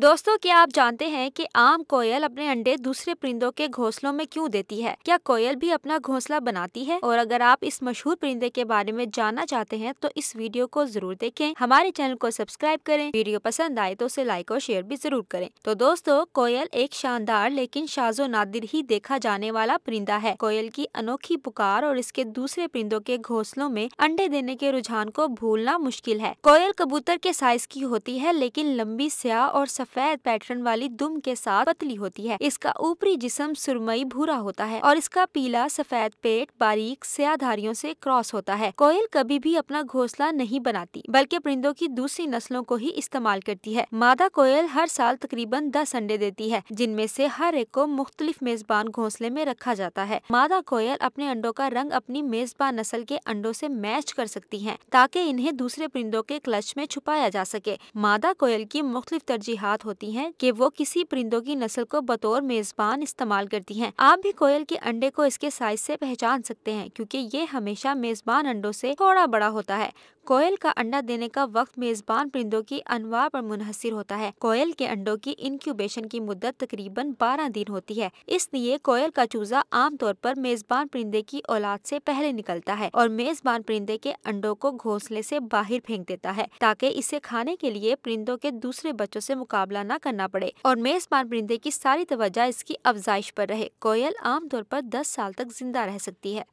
दोस्तों क्या आप जानते हैं कि आम कोयल अपने अंडे दूसरे परिंदों के घोंसलों में क्यों देती है क्या कोयल भी अपना घोंसला बनाती है और अगर आप इस मशहूर परिंदे के बारे में जानना चाहते हैं तो इस वीडियो को जरूर देखें हमारे चैनल को सब्सक्राइब करें वीडियो पसंद आए तो उसे लाइक और शेयर भी जरूर करें तो दोस्तों कोयल एक शानदार लेकिन शाजो नादिर ही देखा जाने वाला परिंदा है कोयल की अनोखी पुकार और इसके दूसरे परिंदों के घोंसलों में अंडे देने के रुझान को भूलना मुश्किल है कोयल कबूतर के साइज की होती है लेकिन लंबी स्या और सफेद पैटर्न वाली दुम के साथ पतली होती है इसका ऊपरी जिसम सुरमई भूरा होता है और इसका पीला सफेद पेट बारीक स्याधारियों से क्रॉस होता है कोयल कभी भी अपना घोंसला नहीं बनाती बल्कि परिंदों की दूसरी नस्लों को ही इस्तेमाल करती है मादा कोयल हर साल तकरीबन दस अंडे देती है जिनमें से हर एक को मुख्तलिफ मेजबान घोंसले में रखा जाता है मादा कोयल अपने अंडों का रंग अपनी मेजबान नस्ल के अंडों से मैच कर सकती हैं ताकि इन्हें दूसरे परिंदों के क्लच में छुपाया जा सके मादा कोयल की मुख्तलिफ तरजीहत बात होती है कि वो किसी परिंदों की नस्ल को बतौर मेजबान इस्तेमाल करती हैं आप भी कोयल के अंडे को इसके साइज से पहचान सकते हैं क्योंकि ये हमेशा मेजबान अंडों से थोड़ा बड़ा होता है कोयल का अंडा देने का वक्त मेजबान परिंदों की अनवा पर मुनहसर होता है कोयल के अंडों की इनक्यूबेशन की मुद्दत तकरीबन 12 दिन होती है इसलिए कोयल का चूजा आमतौर पर मेजबान परिंदे की औलाद से पहले निकलता है और मेजबान परिंदे के अंडों को घोंसले से बाहर फेंक देता है ताकि इसे खाने के लिए परिंदों के दूसरे बच्चों ऐसी मुकाबला न करना पड़े और मेजबान परिंदे की सारी तोज्जा इसकी अफजाइश आरोप रहे कोयल आमतौर आरोप दस साल तक जिंदा रह सकती है